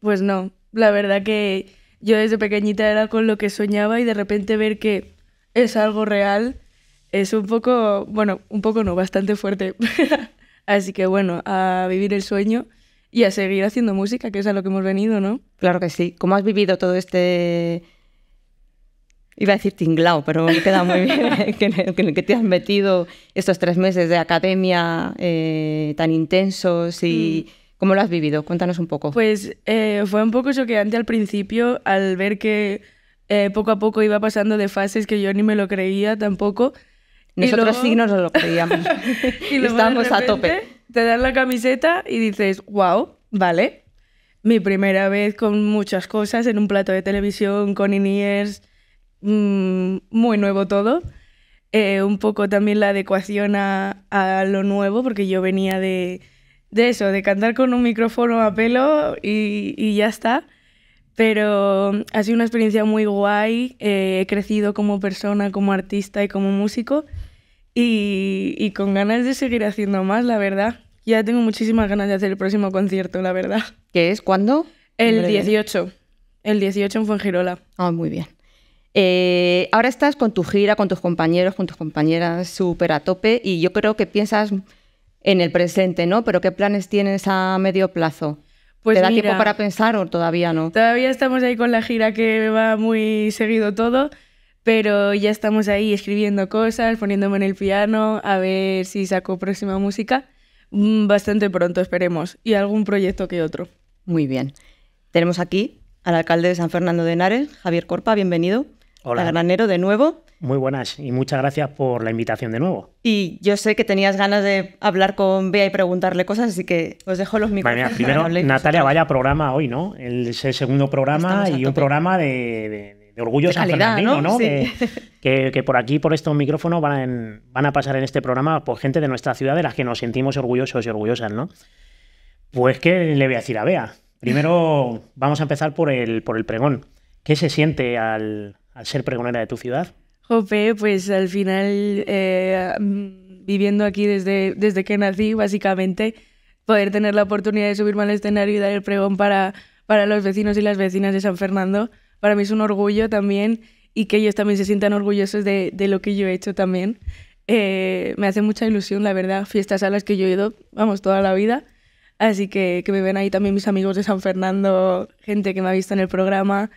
Speaker 10: pues no. La verdad que yo desde pequeñita era con lo que soñaba y de repente ver que es algo real es un poco, bueno, un poco no, bastante fuerte. Así que bueno, a vivir el sueño y a seguir haciendo música, que es a lo que hemos venido, ¿no?
Speaker 1: Claro que sí. ¿Cómo has vivido todo este iba a decir tinglao, pero me queda muy bien que, que, te has metido estos tres meses de academia eh, tan intensos y... Mm. ¿Cómo lo has vivido? Cuéntanos un poco. Pues
Speaker 10: eh, fue un poco choqueante al principio al ver que eh, poco a poco iba pasando de fases que yo ni me lo creía tampoco. Nosotros sí nos lo creíamos. y luego Estábamos a tope. Te dan la camiseta y dices, wow, vale. Mi primera vez con muchas cosas, en un plato de televisión, con iniers, Mm, muy nuevo todo. Eh, un poco también la adecuación a, lo nuevo, porque yo venía de, eso, de cantar con un micrófono a pelo y, ya está. Pero mm, ha sido una experiencia muy guay, eh, he crecido como persona, como artista y como músico y, con ganas de seguir haciendo más, la verdad. Ya tengo muchísimas ganas de hacer el próximo concierto, la verdad. ¿Qué es? ¿Cuándo? El 18. El 18 en Fuengirola. Ah, muy bien. Eh,
Speaker 1: ahora estás con tu gira, con tus compañeros, con tus compañeras súper a tope y yo creo que piensas en el presente, ¿no? Pero ¿qué planes tienes a medio plazo? Pues ¿Te da tiempo para pensar o todavía no?
Speaker 10: Todavía estamos ahí con la gira que va muy seguido todo, pero ya estamos ahí escribiendo cosas, poniéndome en el piano, a ver si saco próxima música. Mm, bastante pronto, esperemos, y algún proyecto que otro.
Speaker 1: Muy bien. Tenemos aquí al alcalde de San Fernando de Henares, Javier Corpa, bienvenido. Hola. Granero de nuevo.
Speaker 5: Muy buenas y muchas gracias por la invitación de nuevo.
Speaker 1: Y yo sé que tenías ganas de hablar con Bea y preguntarle cosas, así que os dejo los micrófonos. primero,
Speaker 5: Natalia, vaya programa hoy, ¿no? El, segundo programa y un programa de, de, orgullo ¿no? Que, por aquí, por estos micrófonos, van, a pasar en este programa gente de nuestra ciudad de las que nos sentimos orgullosos y orgullosas, ¿no? Pues, ¿qué le voy a decir a Bea? Primero, vamos a empezar por el, por el pregón. ¿Qué se siente al, ser pregonera de tu ciudad?
Speaker 10: Jope, pues al final, eh, mm, viviendo aquí desde, desde que nací, básicamente, poder tener la oportunidad de subirme al escenario y dar el pregón para, para los vecinos y las vecinas de San Fernando, para mí es un orgullo también y que ellos también se sientan orgullosos de, de lo que yo he hecho también. Eh, me hace mucha ilusión, la verdad, fiestas a las que yo he ido, vamos, toda la vida. Así que, que me ven ahí también mis amigos de San Fernando, gente que me ha visto en el programa.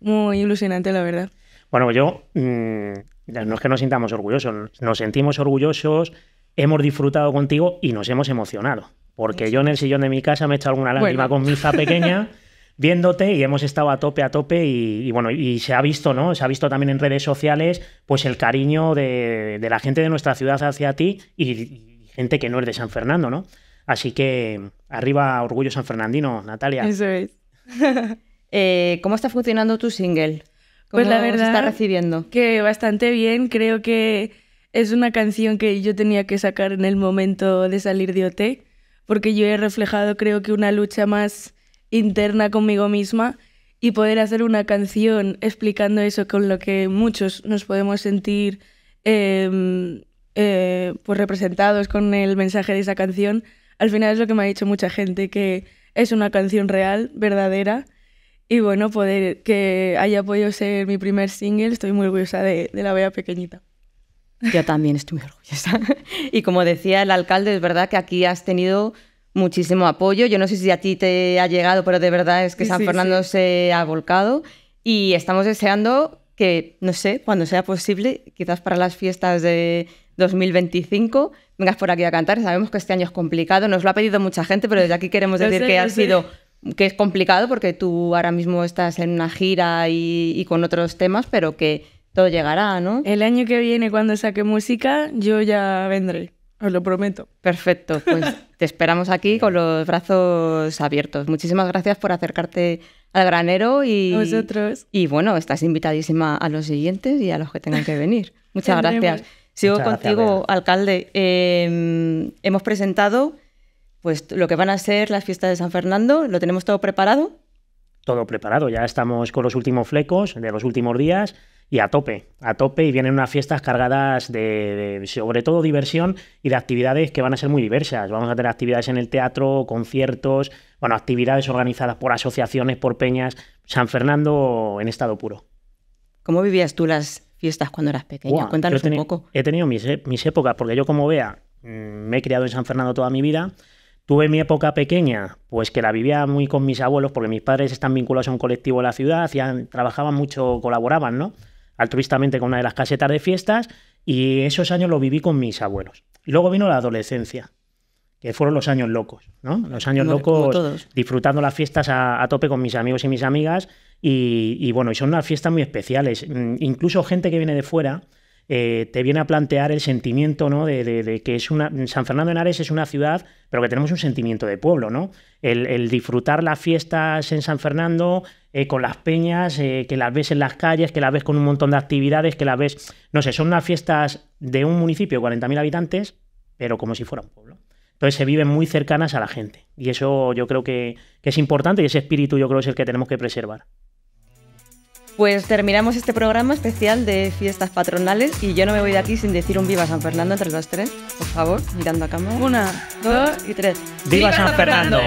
Speaker 10: Muy ilusionante, la verdad.
Speaker 5: Bueno, yo mm, no es que nos sintamos orgullosos, nos sentimos orgullosos, hemos disfrutado contigo y nos hemos emocionado. Porque yo en el sillón de mi casa me he hecho alguna lágrima con mi hija pequeña. viéndote y hemos estado a tope, a tope y, bueno, y se ha visto, ¿no? Se ha visto también en redes sociales pues el cariño de, la gente de nuestra ciudad hacia ti y, gente que no es de San Fernando, ¿no? Así que arriba orgullo San Fernandino, Natalia. Eso
Speaker 10: es. Eh, ¿Cómo está funcionando tu single? pues la verdad, está
Speaker 1: recibiendo?
Speaker 10: Que bastante bien, creo que es una canción que yo tenía que sacar en el momento de salir de OT, porque yo he reflejado creo que una lucha más interna conmigo misma y poder hacer una canción explicando eso con lo que muchos nos podemos sentir em, eh, pues representados con el mensaje de esa canción, al final es lo que me ha dicho mucha gente, que es una canción real, verdadera, y bueno, poder que haya podido ser mi primer single, estoy muy orgullosa de, la bella pequeñita.
Speaker 1: Yo también estoy muy orgullosa.
Speaker 10: Y como decía el alcalde, es verdad que aquí
Speaker 1: has tenido muchísimo apoyo. Yo no sé si a ti te ha llegado, pero de verdad es que San Fernando se ha volcado y estamos deseando que, no sé, cuando sea posible, quizás para las fiestas de 2025, vengas por aquí a cantar. Sabemos que este año es complicado, nos lo ha pedido mucha gente, pero desde aquí queremos decir que ha sido que es complicado porque tú ahora mismo estás en una gira y, con otros temas, pero que todo llegará, ¿no? El año
Speaker 10: que viene, cuando saque música, yo ya vendré, os lo prometo.
Speaker 1: Perfecto, pues te esperamos aquí con los brazos abiertos. Muchísimas gracias por acercarte al granero y... Vosotros. Y bueno, estás invitadísima a los siguientes y a los que tengan que venir. Muchas gracias. Sigo contigo, alcalde. Em, hemos presentado pues lo que van a ser las fiestas de San Fernando, ¿lo tenemos todo preparado?
Speaker 5: Todo preparado, ya estamos con los últimos flecos de los últimos días y a tope, a tope y vienen unas fiestas cargadas de, sobre todo diversión y de actividades que van a ser muy diversas. Vamos a tener actividades en el teatro, conciertos, bueno, actividades organizadas por asociaciones, por peñas, San Fernando en estado puro.
Speaker 1: ¿Cómo vivías tú las fiestas cuando eras pequeña? Cuéntanos un poco.
Speaker 5: He tenido e, mis, épocas, porque yo como vea, mm, me he criado en San Fernando toda mi vida Tuve mi época pequeña, pues que la vivía muy con mis abuelos, porque mis padres están vinculados a un colectivo de la ciudad, trabajaban mucho, colaboraban, ¿no? Altruistamente con una de las casetas de fiestas, y esos años lo viví con mis abuelos. Luego vino la adolescencia, que fueron los años locos, ¿no? Los años locos, disfrutando las fiestas a, tope con mis amigos y mis amigas, y, bueno, y son unas fiestas muy especiales. Mm, incluso gente que viene de fuera, eh, te viene a plantear el sentimiento ¿no? de, que es una, San Fernando de Henares es una ciudad, pero que tenemos un sentimiento de pueblo, ¿no? El, disfrutar las fiestas en San Fernando, eh, con las peñas, eh, que las ves en las calles, que las ves con un montón de actividades, que las ves, no sé, son unas fiestas de un municipio de 40.000 habitantes, pero como si fuera un pueblo. Entonces se viven muy cercanas a la gente. Y eso yo creo que, que es importante y ese espíritu yo creo es el que tenemos que preservar.
Speaker 1: Pues terminamos este programa especial de fiestas patronales y yo no me voy de aquí sin decir un viva San Fernando entre los tres, por favor, mirando a cámara. Una, dos y tres.
Speaker 9: Viva, San, Fernando